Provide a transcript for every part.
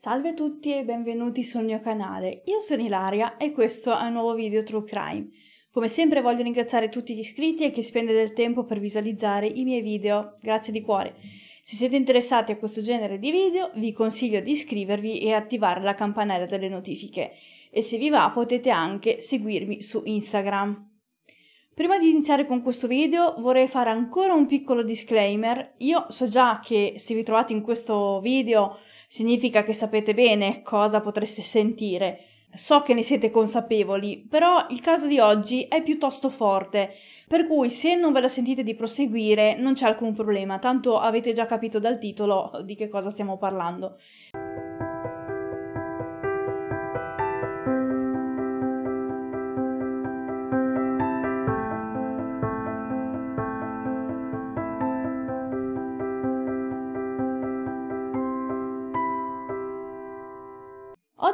Salve a tutti e benvenuti sul mio canale, io sono Ilaria e questo è un nuovo video True Crime. Come sempre voglio ringraziare tutti gli iscritti e chi spende del tempo per visualizzare i miei video, grazie di cuore. Se siete interessati a questo genere di video, vi consiglio di iscrivervi e attivare la campanella delle notifiche e se vi va potete anche seguirmi su Instagram. Prima di iniziare con questo video vorrei fare ancora un piccolo disclaimer. Io so già che se vi trovate in questo video significa che sapete bene cosa potreste sentire, So che ne siete consapevoli, però il caso di oggi è piuttosto forte, per cui se non ve la sentite di proseguire non c'è alcun problema, tanto avete già capito dal titolo di che cosa stiamo parlando.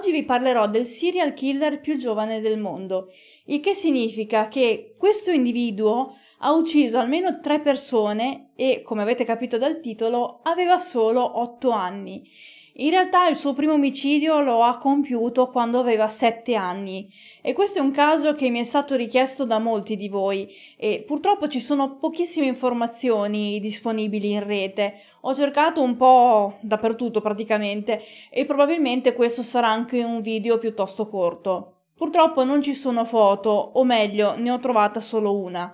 oggi vi parlerò del serial killer più giovane del mondo, il che significa che questo individuo ha ucciso almeno tre persone e, come avete capito dal titolo, aveva solo otto anni. In realtà il suo primo omicidio lo ha compiuto quando aveva 7 anni e questo è un caso che mi è stato richiesto da molti di voi e purtroppo ci sono pochissime informazioni disponibili in rete. Ho cercato un po' dappertutto praticamente e probabilmente questo sarà anche un video piuttosto corto. Purtroppo non ci sono foto, o meglio, ne ho trovata solo una.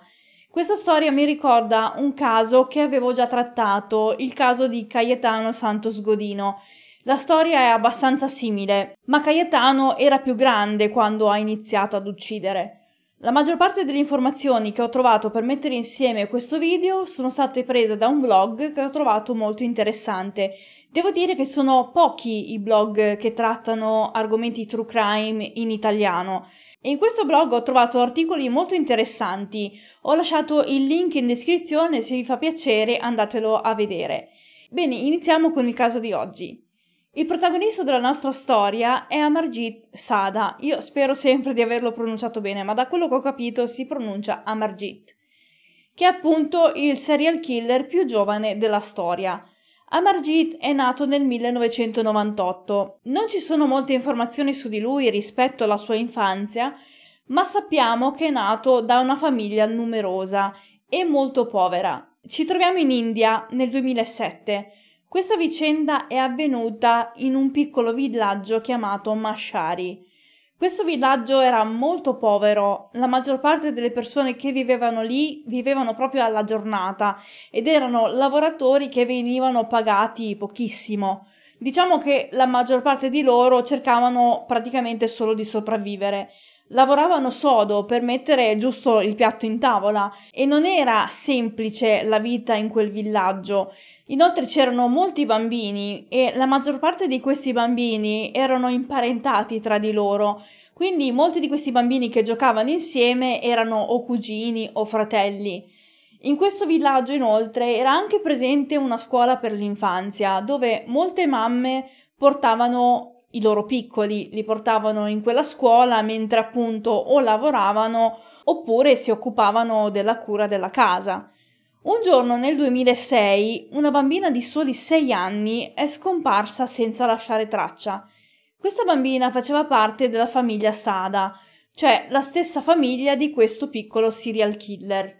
Questa storia mi ricorda un caso che avevo già trattato, il caso di Cayetano Santos Godino, la storia è abbastanza simile, ma Cayetano era più grande quando ha iniziato ad uccidere. La maggior parte delle informazioni che ho trovato per mettere insieme questo video sono state prese da un blog che ho trovato molto interessante. Devo dire che sono pochi i blog che trattano argomenti true crime in italiano. E in questo blog ho trovato articoli molto interessanti. Ho lasciato il link in descrizione, se vi fa piacere andatelo a vedere. Bene, iniziamo con il caso di oggi. Il protagonista della nostra storia è Amarjit Sada. Io spero sempre di averlo pronunciato bene, ma da quello che ho capito si pronuncia Amarjit, che è appunto il serial killer più giovane della storia. Amarjit è nato nel 1998. Non ci sono molte informazioni su di lui rispetto alla sua infanzia, ma sappiamo che è nato da una famiglia numerosa e molto povera. Ci troviamo in India nel 2007 questa vicenda è avvenuta in un piccolo villaggio chiamato Mashari. Questo villaggio era molto povero, la maggior parte delle persone che vivevano lì vivevano proprio alla giornata ed erano lavoratori che venivano pagati pochissimo. Diciamo che la maggior parte di loro cercavano praticamente solo di sopravvivere lavoravano sodo per mettere giusto il piatto in tavola e non era semplice la vita in quel villaggio. Inoltre c'erano molti bambini e la maggior parte di questi bambini erano imparentati tra di loro, quindi molti di questi bambini che giocavano insieme erano o cugini o fratelli. In questo villaggio inoltre era anche presente una scuola per l'infanzia dove molte mamme portavano i loro piccoli li portavano in quella scuola mentre appunto o lavoravano oppure si occupavano della cura della casa. Un giorno nel 2006 una bambina di soli 6 anni è scomparsa senza lasciare traccia. Questa bambina faceva parte della famiglia Sada, cioè la stessa famiglia di questo piccolo serial killer.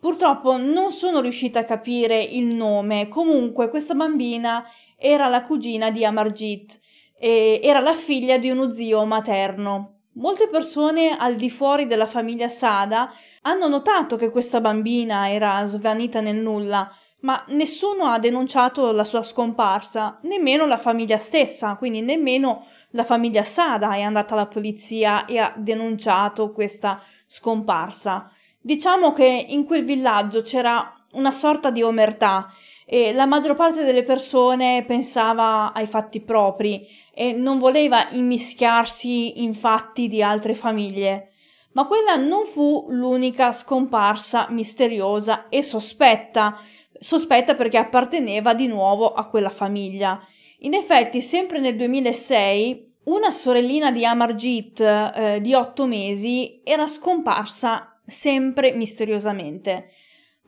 Purtroppo non sono riuscita a capire il nome, comunque questa bambina era la cugina di Amarjit, e era la figlia di uno zio materno. Molte persone al di fuori della famiglia Sada hanno notato che questa bambina era svanita nel nulla, ma nessuno ha denunciato la sua scomparsa, nemmeno la famiglia stessa, quindi nemmeno la famiglia Sada è andata alla polizia e ha denunciato questa scomparsa. Diciamo che in quel villaggio c'era una sorta di omertà e la maggior parte delle persone pensava ai fatti propri e non voleva immischiarsi in fatti di altre famiglie. Ma quella non fu l'unica scomparsa misteriosa e sospetta, sospetta perché apparteneva di nuovo a quella famiglia. In effetti, sempre nel 2006, una sorellina di Amarjit eh, di 8 mesi era scomparsa sempre misteriosamente.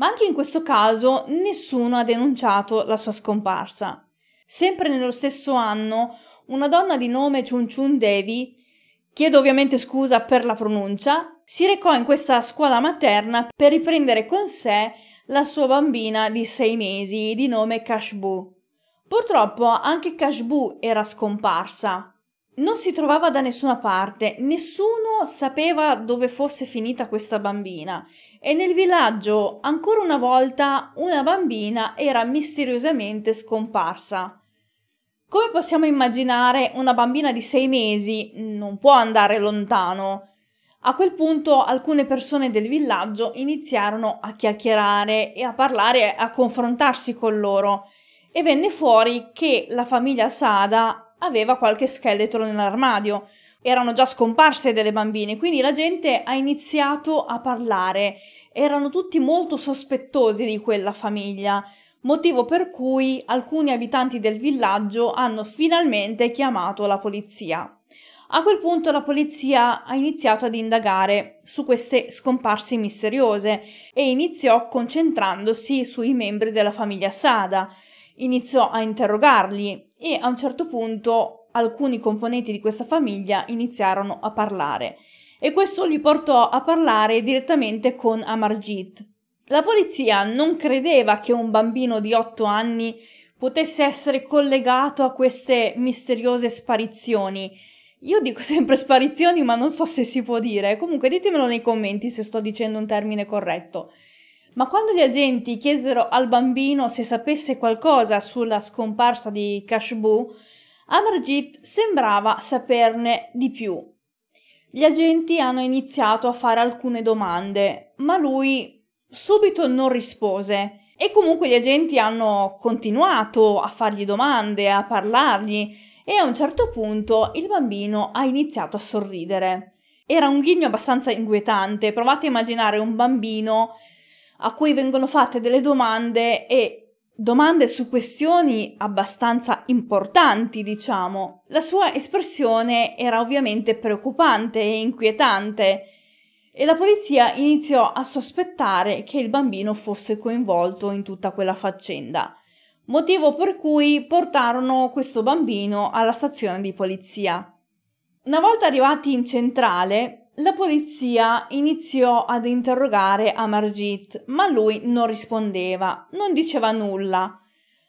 Ma anche in questo caso nessuno ha denunciato la sua scomparsa. Sempre nello stesso anno, una donna di nome Chun Chun Devi, chiedo ovviamente scusa per la pronuncia, si recò in questa scuola materna per riprendere con sé la sua bambina di sei mesi di nome Kashbu. Purtroppo anche Kashbu era scomparsa. Non si trovava da nessuna parte, nessuno sapeva dove fosse finita questa bambina e nel villaggio ancora una volta una bambina era misteriosamente scomparsa. Come possiamo immaginare una bambina di sei mesi non può andare lontano. A quel punto alcune persone del villaggio iniziarono a chiacchierare e a parlare, a confrontarsi con loro e venne fuori che la famiglia Sada aveva qualche scheletro nell'armadio. Erano già scomparse delle bambine, quindi la gente ha iniziato a parlare. Erano tutti molto sospettosi di quella famiglia, motivo per cui alcuni abitanti del villaggio hanno finalmente chiamato la polizia. A quel punto la polizia ha iniziato ad indagare su queste scomparse misteriose e iniziò concentrandosi sui membri della famiglia Sada iniziò a interrogarli e a un certo punto alcuni componenti di questa famiglia iniziarono a parlare e questo li portò a parlare direttamente con Amarjit. La polizia non credeva che un bambino di 8 anni potesse essere collegato a queste misteriose sparizioni. Io dico sempre sparizioni, ma non so se si può dire. Comunque ditemelo nei commenti se sto dicendo un termine corretto. Ma quando gli agenti chiesero al bambino se sapesse qualcosa sulla scomparsa di Kashbu, Amarjit sembrava saperne di più. Gli agenti hanno iniziato a fare alcune domande, ma lui subito non rispose. E comunque gli agenti hanno continuato a fargli domande, a parlargli, e a un certo punto il bambino ha iniziato a sorridere. Era un ghigno abbastanza inquietante. Provate a immaginare un bambino a cui vengono fatte delle domande e domande su questioni abbastanza importanti, diciamo. La sua espressione era ovviamente preoccupante e inquietante e la polizia iniziò a sospettare che il bambino fosse coinvolto in tutta quella faccenda, motivo per cui portarono questo bambino alla stazione di polizia. Una volta arrivati in centrale, la polizia iniziò ad interrogare Amarjit, ma lui non rispondeva, non diceva nulla.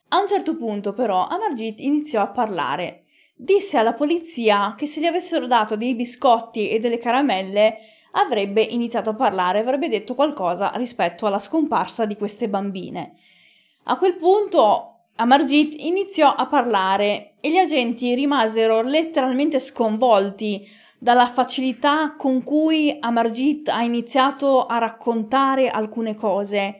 A un certo punto però Amarjit iniziò a parlare. Disse alla polizia che se gli avessero dato dei biscotti e delle caramelle avrebbe iniziato a parlare, avrebbe detto qualcosa rispetto alla scomparsa di queste bambine. A quel punto Amarjit iniziò a parlare e gli agenti rimasero letteralmente sconvolti dalla facilità con cui Amarjit ha iniziato a raccontare alcune cose.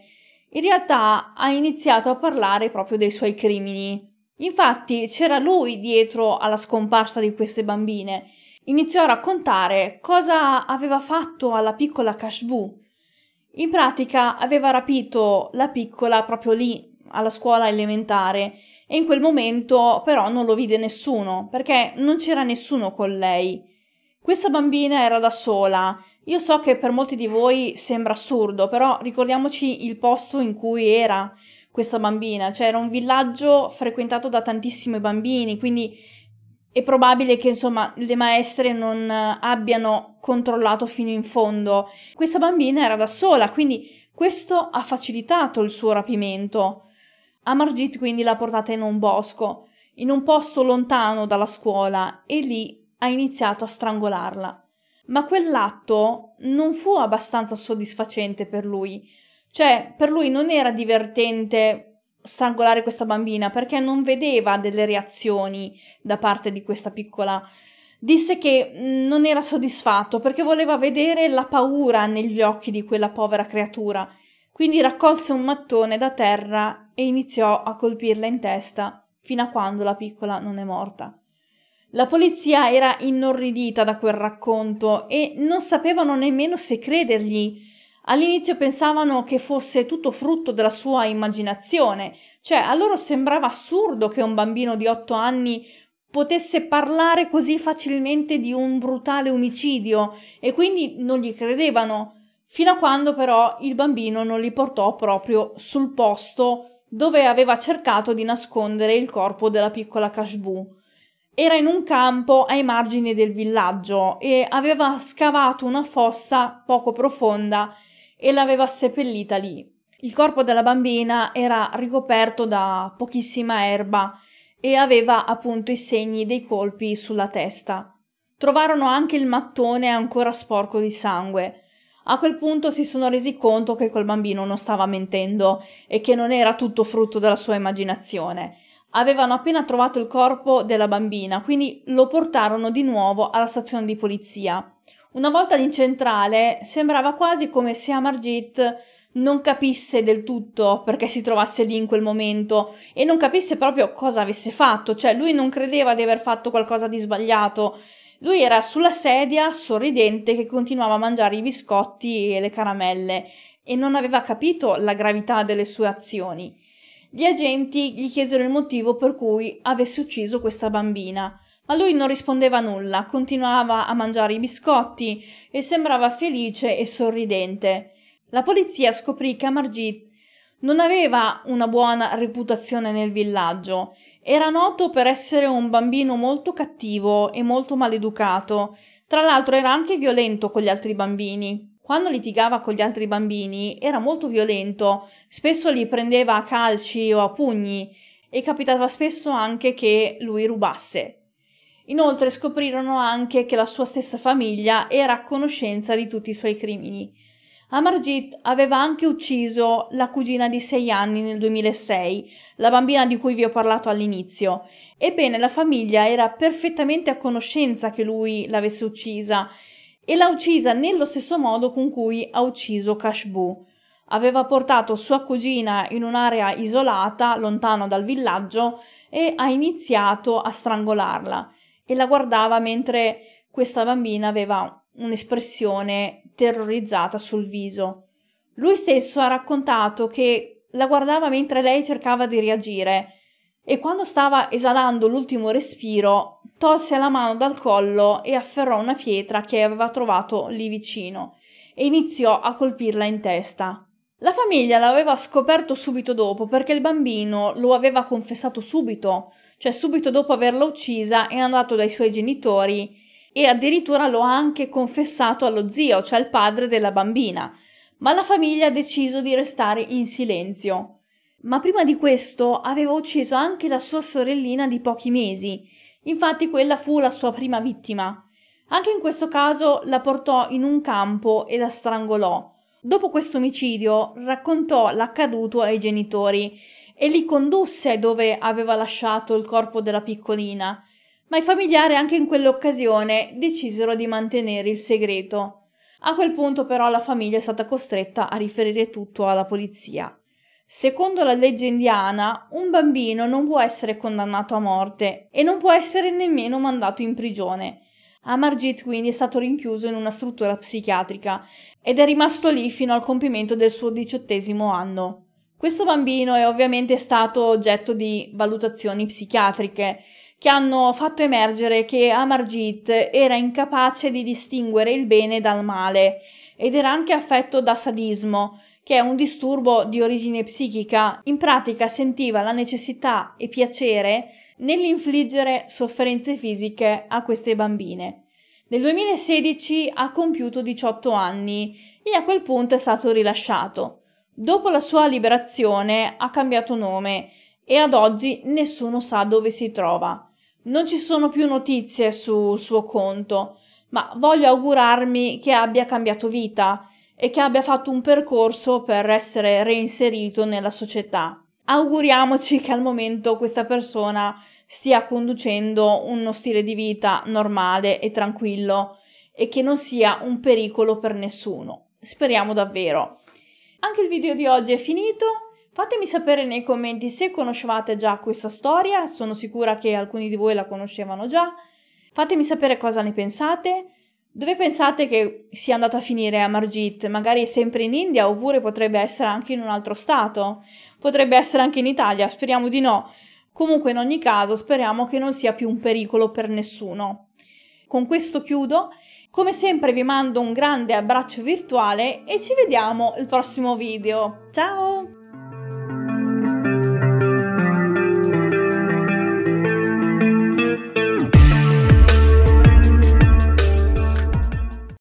In realtà ha iniziato a parlare proprio dei suoi crimini. Infatti c'era lui dietro alla scomparsa di queste bambine. Iniziò a raccontare cosa aveva fatto alla piccola Kashbu. In pratica aveva rapito la piccola proprio lì, alla scuola elementare, e in quel momento però non lo vide nessuno, perché non c'era nessuno con lei. Questa bambina era da sola. Io so che per molti di voi sembra assurdo, però ricordiamoci il posto in cui era questa bambina, cioè era un villaggio frequentato da tantissimi bambini, quindi è probabile che insomma le maestre non abbiano controllato fino in fondo. Questa bambina era da sola, quindi questo ha facilitato il suo rapimento. Amargit quindi l'ha portata in un bosco, in un posto lontano dalla scuola e lì ha iniziato a strangolarla. Ma quell'atto non fu abbastanza soddisfacente per lui. Cioè, per lui non era divertente strangolare questa bambina perché non vedeva delle reazioni da parte di questa piccola. Disse che mm, non era soddisfatto perché voleva vedere la paura negli occhi di quella povera creatura. Quindi raccolse un mattone da terra e iniziò a colpirla in testa fino a quando la piccola non è morta. La polizia era inorridita da quel racconto e non sapevano nemmeno se credergli. All'inizio pensavano che fosse tutto frutto della sua immaginazione, cioè a loro sembrava assurdo che un bambino di otto anni potesse parlare così facilmente di un brutale omicidio e quindi non gli credevano, fino a quando però il bambino non li portò proprio sul posto dove aveva cercato di nascondere il corpo della piccola Kashbu. Era in un campo ai margini del villaggio e aveva scavato una fossa poco profonda e l'aveva seppellita lì. Il corpo della bambina era ricoperto da pochissima erba e aveva appunto i segni dei colpi sulla testa. Trovarono anche il mattone ancora sporco di sangue. A quel punto si sono resi conto che quel bambino non stava mentendo e che non era tutto frutto della sua immaginazione avevano appena trovato il corpo della bambina, quindi lo portarono di nuovo alla stazione di polizia. Una volta lì in centrale sembrava quasi come se Amarjit non capisse del tutto perché si trovasse lì in quel momento e non capisse proprio cosa avesse fatto, cioè lui non credeva di aver fatto qualcosa di sbagliato. Lui era sulla sedia, sorridente, che continuava a mangiare i biscotti e le caramelle e non aveva capito la gravità delle sue azioni. Gli agenti gli chiesero il motivo per cui avesse ucciso questa bambina, ma lui non rispondeva nulla, continuava a mangiare i biscotti e sembrava felice e sorridente. La polizia scoprì che Amarjit non aveva una buona reputazione nel villaggio. Era noto per essere un bambino molto cattivo e molto maleducato. Tra l'altro era anche violento con gli altri bambini quando litigava con gli altri bambini era molto violento, spesso li prendeva a calci o a pugni e capitava spesso anche che lui rubasse. Inoltre scoprirono anche che la sua stessa famiglia era a conoscenza di tutti i suoi crimini. Amarjit aveva anche ucciso la cugina di 6 anni nel 2006, la bambina di cui vi ho parlato all'inizio. Ebbene, la famiglia era perfettamente a conoscenza che lui l'avesse uccisa e l'ha uccisa nello stesso modo con cui ha ucciso Kashbu. Aveva portato sua cugina in un'area isolata, lontano dal villaggio, e ha iniziato a strangolarla e la guardava mentre questa bambina aveva un'espressione terrorizzata sul viso. Lui stesso ha raccontato che la guardava mentre lei cercava di reagire e quando stava esalando l'ultimo respiro tolse la mano dal collo e afferrò una pietra che aveva trovato lì vicino e iniziò a colpirla in testa. La famiglia l'aveva scoperto subito dopo perché il bambino lo aveva confessato subito, cioè subito dopo averla uccisa è andato dai suoi genitori e addirittura lo ha anche confessato allo zio, cioè al padre della bambina, ma la famiglia ha deciso di restare in silenzio. Ma prima di questo aveva ucciso anche la sua sorellina di pochi mesi Infatti quella fu la sua prima vittima. Anche in questo caso la portò in un campo e la strangolò. Dopo questo omicidio raccontò l'accaduto ai genitori e li condusse dove aveva lasciato il corpo della piccolina, ma i familiari anche in quell'occasione decisero di mantenere il segreto. A quel punto però la famiglia è stata costretta a riferire tutto alla polizia. Secondo la legge indiana, un bambino non può essere condannato a morte e non può essere nemmeno mandato in prigione. Amarjit quindi è stato rinchiuso in una struttura psichiatrica ed è rimasto lì fino al compimento del suo diciottesimo anno. Questo bambino è ovviamente stato oggetto di valutazioni psichiatriche che hanno fatto emergere che Amarjit era incapace di distinguere il bene dal male ed era anche affetto da sadismo che è un disturbo di origine psichica, in pratica sentiva la necessità e piacere nell'infliggere sofferenze fisiche a queste bambine. Nel 2016 ha compiuto 18 anni e a quel punto è stato rilasciato. Dopo la sua liberazione ha cambiato nome e ad oggi nessuno sa dove si trova. Non ci sono più notizie sul suo conto, ma voglio augurarmi che abbia cambiato vita e che abbia fatto un percorso per essere reinserito nella società. Auguriamoci che al momento questa persona stia conducendo uno stile di vita normale e tranquillo e che non sia un pericolo per nessuno. Speriamo davvero. Anche il video di oggi è finito. Fatemi sapere nei commenti se conoscevate già questa storia, sono sicura che alcuni di voi la conoscevano già. Fatemi sapere cosa ne pensate. Dove pensate che sia andato a finire a Margit? Magari sempre in India oppure potrebbe essere anche in un altro stato? Potrebbe essere anche in Italia, speriamo di no. Comunque in ogni caso speriamo che non sia più un pericolo per nessuno. Con questo chiudo, come sempre vi mando un grande abbraccio virtuale e ci vediamo al prossimo video. Ciao!